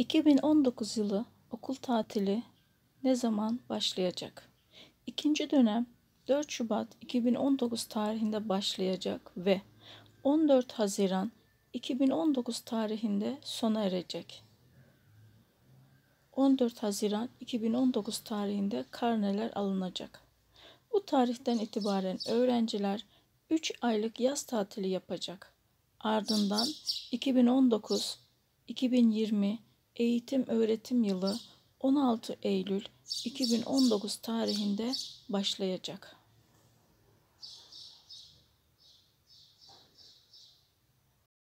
2019 yılı okul tatili ne zaman başlayacak? İkinci dönem 4 Şubat 2019 tarihinde başlayacak ve 14 Haziran 2019 tarihinde sona erecek. 14 Haziran 2019 tarihinde karneler alınacak. Bu tarihten itibaren öğrenciler 3 aylık yaz tatili yapacak. Ardından 2019, 2020 eğitim öğretim yılı 16 Eylül 2019 tarihinde başlayacak.